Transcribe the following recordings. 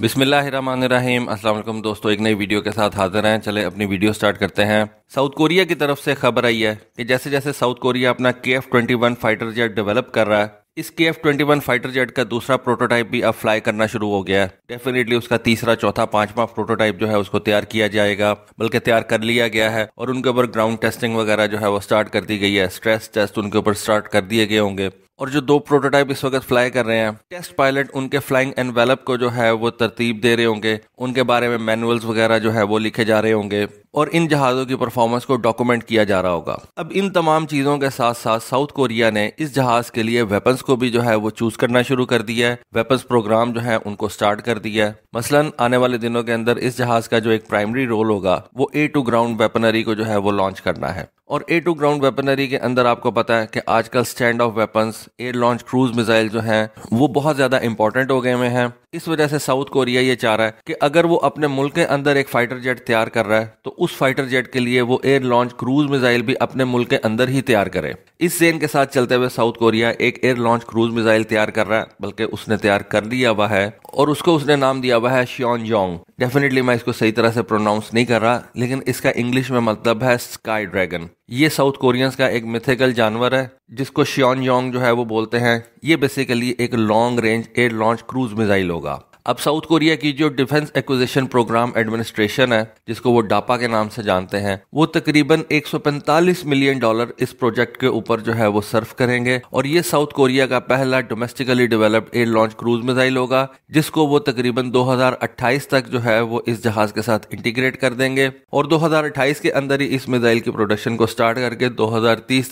बिसमीम असल दोस्तों एक नई वीडियो के साथ हाजिर हैं चले अपनी वीडियो स्टार्ट करते हैं साउथ कोरिया की तरफ से खबर आई है कि जैसे जैसे साउथ कोरिया अपना K F twenty one fighter jet develop कर रहा है इस K F twenty one fighter jet का दूसरा प्रोटोटाइप भी अब फ्लाई करना शुरू हो गया है डेफिनेटली उसका तीसरा चौथा पांचवा प्रोटोटाइप जो है उसको तैयार किया जाएगा बल्कि तैयार कर लिया गया है और उनके ऊपर ग्राउंड टेस्टिंग वगैरह जो है वो स्टार्ट कर दी गई है स्ट्रेस टेस्ट उनके ऊपर स्टार्ट कर दिए गए होंगे और जो दो प्रोटोटाइप इस वक्त फ्लाई कर रहे हैं टेस्ट पायलट उनके फ्लाइंग एनवेलप को जो है वो तरतीब दे रहे होंगे उनके बारे में मैनुअल्स वगैरह जो है वो लिखे जा रहे होंगे और इन जहाज़ों की परफॉर्मेंस को डॉक्यूमेंट किया जा रहा होगा अब इन तमाम चीज़ों के साथ साथ साउथ कोरिया ने इस जहाज़ के लिए वेपन्स को भी जो है वो चूज़ करना शुरू कर दिया है वेपन्स प्रोग्राम जो है उनको स्टार्ट कर दिया है मसलन आने वाले दिनों के अंदर इस जहाज़ का जो एक प्राइमरी रोल होगा वो ए टू ग्राउंड वेपनरी को जो है वो लॉन्च करना है और ए टू ग्राउंड वेपनरी के अंदर आपको पता है कि आजकल stand off weapons air launch cruise missile जो हैं वो बहुत ज्यादा इंपॉर्टेंट हो गए हुए हैं इस वजह से साउथ कोरिया ये चाह रहा है कि अगर वो अपने मुल्क के अंदर एक फाइटर जेट तैयार कर रहा है तो उस फाइटर जेट के लिए वो एयर लॉन्च क्रूज मिसाइल भी अपने मुल्क के अंदर ही तैयार करे इस जेन के साथ चलते हुए साउथ कोरिया एक एयर लॉन्च क्रूज मिसाइल तैयार कर रहा है बल्कि उसने तैयार कर लिया हुआ है और उसको उसने नाम दिया हुआ है श्योन जोंग डेफिनेटली मैं इसको सही तरह से प्रोनाउंस नहीं कर रहा लेकिन इसका इंग्लिश में मतलब है स्काई ड्रैगन ये साउथ कोरियंस का एक मिथिकल जानवर है जिसको श्योन योंग जो है वो बोलते हैं ये बेसिकली एक long range air launch cruise missile होगा अब साउथ कोरिया की जो डिफेंस एक्विजिशन प्रोग्राम एडमिनिस्ट्रेशन है जिसको वो डापा के नाम से जानते हैं वो तकरीबन 145 मिलियन डॉलर इस प्रोजेक्ट के ऊपर जो है वो सर्व करेंगे और ये साउथ कोरिया का पहला domestically developed air launch cruise missile होगा जिसको वो तकरीबन 2028 तक जो है वो इस जहाज के साथ इंटीग्रेट कर देंगे और दो के अंदर ही इस मिसाइल की प्रोडक्शन को स्टार्ट करके दो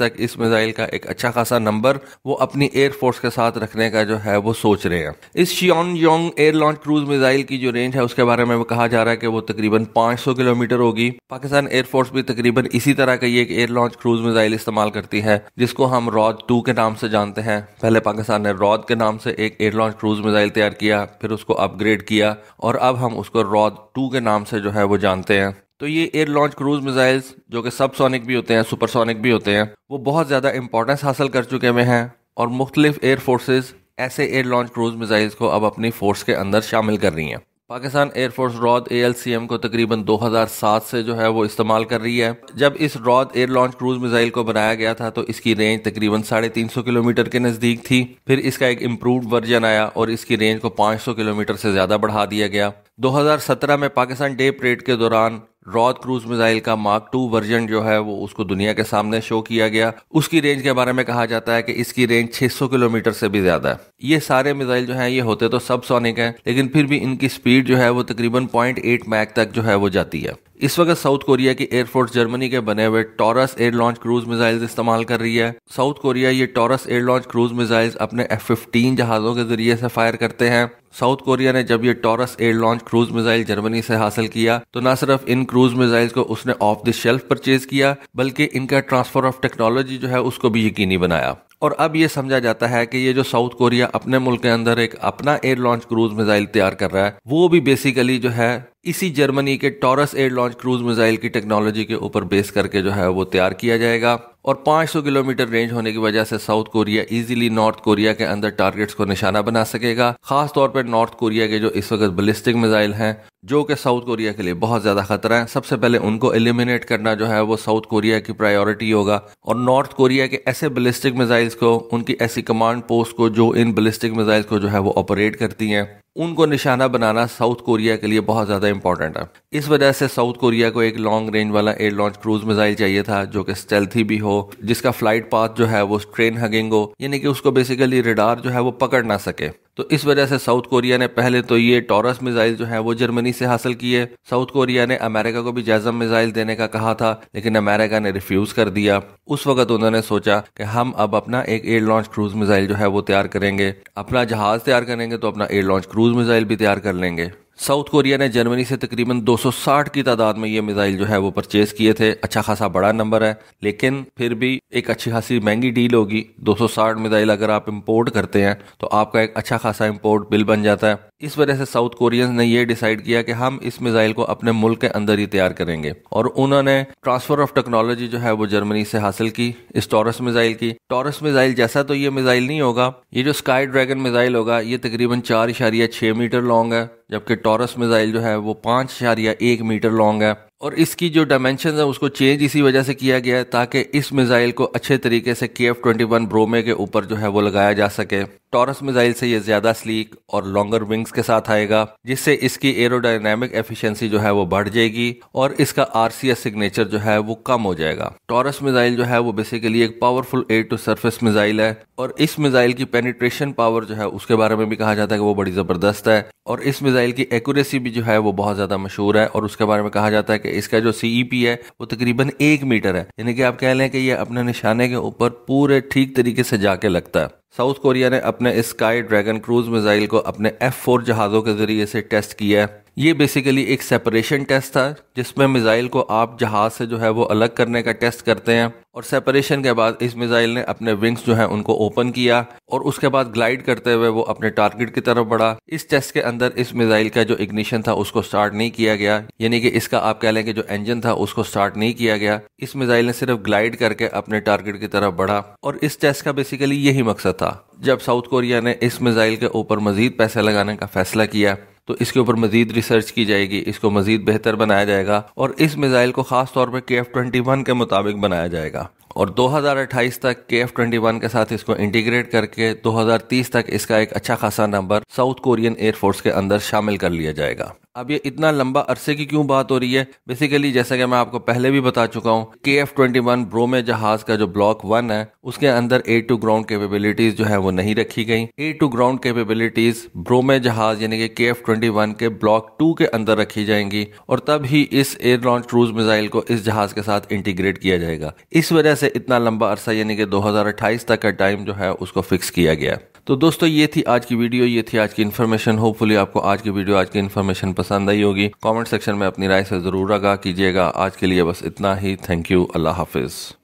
तक इस मिसाइल का एक अच्छा खासा नंबर वो अपनी एयरफोर्स के साथ रखने का जो है वो सोच रहे हैं इस शियोन योंग एयर लॉन्च क्रूज मिसाइल की जो रेंज है उसके बारे में कहा जा रहा है कि वो तकरीबन 500 किलोमीटर होगी पाकिस्तान एयरफोर्स भी तकरीबन इसी तरह का ये एक एयर लॉन्च क्रूज मिसाइल इस्तेमाल करती है जिसको हम रॉद टू के नाम से जानते हैं पहले पाकिस्तान ने रॉद के नाम से एक एयर लॉन्च क्रूज मिसाइल तैयार किया फिर उसको अपग्रेड किया और अब हम उसको रॉद टू के नाम से जो है वो जानते हैं तो ये एयर लॉन्च क्रूज मिसाइल्स जो कि सब सोनिक भी होते हैं सुपरसोनिक भी होते हैं वो बहुत ज़्यादा इंपॉर्टेंस हासिल कर चुके हुए हैं और मुख्तलिफ एयर फोर्सेज ऐसे एयर लॉन्च क्रूज मिसाइल्स को अब अपनी फोर्स के अंदर शामिल कर रही हैं पाकिस्तान एयरफोर्स रॉद एएलसीएम को तकरीबन 2007 से जो है वो इस्तेमाल कर रही है जब इस रॉद एयर लॉन्च क्रूज मिसाइल को बनाया गया था तो इसकी रेंज तकरीबन साढ़े तीन सौ किलोमीटर के नज़दीक थी फिर इसका एक इम्प्रूव वर्जन आया और इसकी रेंज को सौ किलोमीटर से ज़्यादा बढ़ा दिया गया 2017 में पाकिस्तान डे परेड के दौरान रॉद क्रूज मिसाइल का मार्क टू वर्जन जो है वो उसको दुनिया के सामने शो किया गया उसकी रेंज के बारे में कहा जाता है कि इसकी रेंज 600 किलोमीटर से भी ज्यादा है ये सारे मिसाइल जो हैं ये होते तो सब सोनिक हैं लेकिन फिर भी इनकी स्पीड जो है वो तकरीबन एट मैक तक जो है वो जाती है इस वक्त साउथ कोरिया की एयरफोर्स जर्मनी के बने हुए Taurus air launch cruise missiles इस्तेमाल कर रही है साउथ कोरिया ये Taurus air launch cruise missiles अपने एफ फिफ्टीन जहाज़ों के जरिए से फायर करते हैं साउथ कोरिया ने जब ये Taurus air launch cruise missile Germany से हासिल किया तो न सिर्फ इन क्रूज मिसाइल्स को उसने ऑफ द शेल्फ परचेज किया बल्कि इनका ट्रांसफर ऑफ टेक्नोलॉजी जो है उसको भी यकीनी बनाया और अब ये समझा जाता है कि ये जो साउथ कोरिया अपने मुल्क के अंदर एक अपना एयर लॉन्च क्रूज मिसाइल तैयार कर रहा है वो भी बेसिकली जो है इसी जर्मनी के Taurus air launch cruise missile की टेक्नोलॉजी के ऊपर बेस करके जो है वो तैयार किया जाएगा और 500 किलोमीटर रेंज होने की वजह से South Korea easily North Korea के अंदर टारगेट्स को निशाना बना सकेगा खास तौर पर नॉर्थ कोरिया के जो इस वक्त बलिस्टिक मिसाइल हैं जो कि साउथ कोरिया के लिए बहुत ज़्यादा खतरा है सबसे पहले उनको एलिमिनेट करना जो है वो साउथ कोरिया की प्रायोरिटी होगा और नॉर्थ कोरिया के ऐसे बलिस्टिक मिसाइल्स को उनकी ऐसी कमांड पोस्ट को जो इन बलिस्टिक मिसाइल्स को जो है वो ऑपरेट करती हैं उनको निशाना बनाना साउथ कोरिया के लिए बहुत ज़्यादा इंपॉर्टेंट है इस वजह से साउथ कोरिया को एक लॉन्ग रेंज वाला एयर लॉन्च क्रूज मिसाइल चाहिए था जो कि स्टेल्थी भी हो जिसका फ्लाइट पाथ जो है वो ट्रेन हगिंग हो यानी कि उसको बेसिकली रिडार जो है वो पकड़ ना सके तो इस वजह से साउथ कोरिया ने पहले तो ये टॉरस मिसाइल जो है वो जर्मनी से हासिल किए साउथ कोरिया ने अमेरिका को भी जैजम मिसाइल देने का कहा था लेकिन अमेरिका ने रिफ्यूज कर दिया उस वक्त उन्होंने सोचा कि हम अब अपना एक एयर लॉन्च क्रूज मिसाइल जो है वो तैयार करेंगे अपना जहाज तैयार करेंगे तो अपना एयर लॉन्च क्रूज मिसाइल भी तैयार कर लेंगे साउथ कोरिया ने जर्मनी से तकरीबन 260 की तादाद में ये मिसाइल जो है वो परचेज किए थे अच्छा खासा बड़ा नंबर है लेकिन फिर भी एक अच्छी खासी महंगी डील होगी 260 मिसाइल अगर आप इंपोर्ट करते हैं तो आपका एक अच्छा खासा इंपोर्ट बिल बन जाता है इस वजह से साउथ कोरियंस ने यह डिसाइड किया कि हम इस मिसाइल को अपने मुल्क के अंदर ही तैयार करेंगे और उन्होंने ट्रांसफर ऑफ टेक्नोलॉजी जो है वो जर्मनी से हासिल की इस टॉरस मिसाइल की टॉरस मिसाइल जैसा तो ये मिसाइल नहीं होगा ये जो स्काई ड्रैगन मिसाइल होगा ये तकरीबन चार इशारिया छह मीटर लॉन्ग है जबकि टॉरस मिसाइल जो है वो पाँच इशारिया एक मीटर लॉन्ग है और इसकी जो डायमेंशन है उसको चेंज इसी वजह से किया गया है ताकि इस मिसाइल को अच्छे तरीके से के एफ ट्वेंटी वन ब्रोमे के ऊपर जो है वो लगाया जा सके टॉरस मिसाइल से ये ज्यादा स्लीक और लॉन्गर विंग्स के साथ आएगा जिससे इसकी एरोडायनेमिक एफिशिएंसी जो है वो बढ़ जाएगी और इसका आरसीएस सिग्नेचर जो है वो कम हो जाएगा टॉरस मिसाइल जो है वो बेसिकली एक powerful air to surface missile है और इस मिसाइल की पेनिट्रेशन पावर जो है उसके बारे में भी कहा जाता है कि वो बड़ी ज़बरदस्त है और इस मिसाइल की एक्यूरेसी भी जो है वो बहुत ज़्यादा मशहूर है और उसके बारे में कहा जाता है कि इसका जो सीईपी e है वो तकरीबन एक मीटर है यानी कि आप कह लें कि ये अपने निशाने के ऊपर पूरे ठीक तरीके से जाके लगता है साउथ कोरिया ने अपने स्काई ड्रैगन क्रूज मिसाइल को अपने एफ फोर जहाज़ों के ज़रिए से टेस्ट किया है ये बेसिकली एक सेपरेशन टेस्ट था जिसमें मिज़ाइल को आप जहाज़ से जो है वो अलग करने का टेस्ट करते हैं और सेपरेशन के बाद इस मिज़ाइल ने अपने विंग्स जो है उनको ओपन किया और उसके बाद ग्लाइड करते हुए वो अपने टारगेट की तरफ बढ़ा इस टेस्ट के अंदर इस मिज़ाइल का जो इग्निशन था उसको स्टार्ट नहीं किया गया यानी कि इसका आप कह लें कि जो इंजन था उसको स्टार्ट नहीं किया गया इस मिज़ाइल ने सिर्फ ग्लाइड करके अपने टारगेट की तरफ बढ़ा और इस टेस्ट का बेसिकली यही मकसद था जब साउथ कोरिया ने इस मिज़ाइल के ऊपर मजीद पैसे लगाने का फैसला किया तो इसके ऊपर मजीद रिसर्च की जाएगी इसको मजीद बेहतर बनाया जाएगा और इस मिज़ाइल को खास तौर पर के एफ ट्वेंटी वन के मुताबिक बनाया जाएगा और 2028 तक के एफ ट्वेंटी वन के साथ इसको इंटीग्रेट करके 2030 तक इसका एक अच्छा खासा नंबर साउथ कोरियन एयरफोर्स के अंदर शामिल कर लिया जाएगा अब ये इतना लंबा अरसे की क्यों बात हो रही है बेसिकली जैसा कि मैं आपको पहले भी बता चुका हूँ के एफ ट्वेंटी वन ब्रो में जहाज का जो ब्लॉक वन है उसके अंदर ए टू ग्राउंड कैपेबिलिटीज जो है वो नहीं रखी गई air to ground capabilities bro में जहाज यानी कि के एफ ट्वेंटी वन के ब्लॉक टू के अंदर रखी जाएंगी और तब ही इस एयर लॉन्च क्रूज मिसाइल को इस जहाज के साथ इंटीग्रेट किया जाएगा इस वजह से इतना लंबा अरसा यानी कि दो तक का टाइम जो है उसको फिक्स किया गया तो दोस्तों ये थी आज की वीडियो ये थी आज की इन्फॉर्मेशन होपफुली आपको आज की वीडियो आज की इन्फॉर्मेशन पसंद आई होगी कमेंट सेक्शन में अपनी राय से ज़रूर आगा कीजिएगा आज के लिए बस इतना ही थैंक यू अल्लाह हाफिज़